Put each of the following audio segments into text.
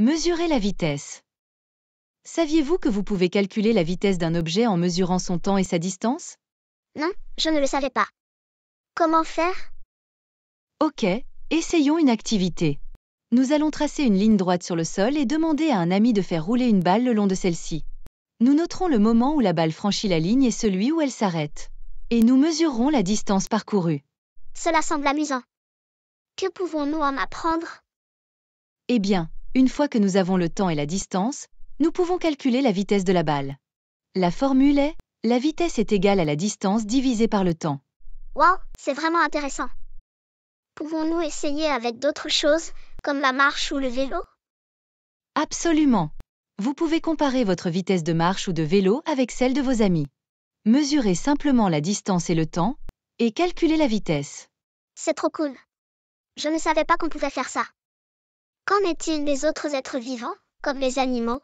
Mesurer la vitesse. Saviez-vous que vous pouvez calculer la vitesse d'un objet en mesurant son temps et sa distance Non, je ne le savais pas. Comment faire Ok, essayons une activité. Nous allons tracer une ligne droite sur le sol et demander à un ami de faire rouler une balle le long de celle-ci. Nous noterons le moment où la balle franchit la ligne et celui où elle s'arrête. Et nous mesurerons la distance parcourue. Cela semble amusant. Que pouvons-nous en apprendre Eh bien, une fois que nous avons le temps et la distance, nous pouvons calculer la vitesse de la balle. La formule est la vitesse est égale à la distance divisée par le temps. Wow, c'est vraiment intéressant. Pouvons-nous essayer avec d'autres choses, comme la marche ou le vélo Absolument. Vous pouvez comparer votre vitesse de marche ou de vélo avec celle de vos amis. Mesurez simplement la distance et le temps, et calculez la vitesse. C'est trop cool. Je ne savais pas qu'on pouvait faire ça. Qu'en est-il des autres êtres vivants, comme les animaux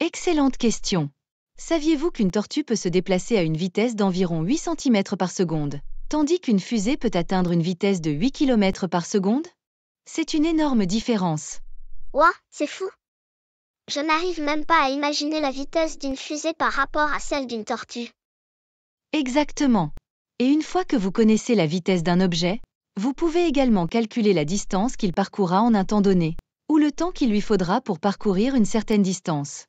Excellente question. Saviez-vous qu'une tortue peut se déplacer à une vitesse d'environ 8 cm par seconde, tandis qu'une fusée peut atteindre une vitesse de 8 km par seconde C'est une énorme différence. Ouah, c'est fou Je n'arrive même pas à imaginer la vitesse d'une fusée par rapport à celle d'une tortue. Exactement. Et une fois que vous connaissez la vitesse d'un objet, vous pouvez également calculer la distance qu'il parcourra en un temps donné, ou le temps qu'il lui faudra pour parcourir une certaine distance.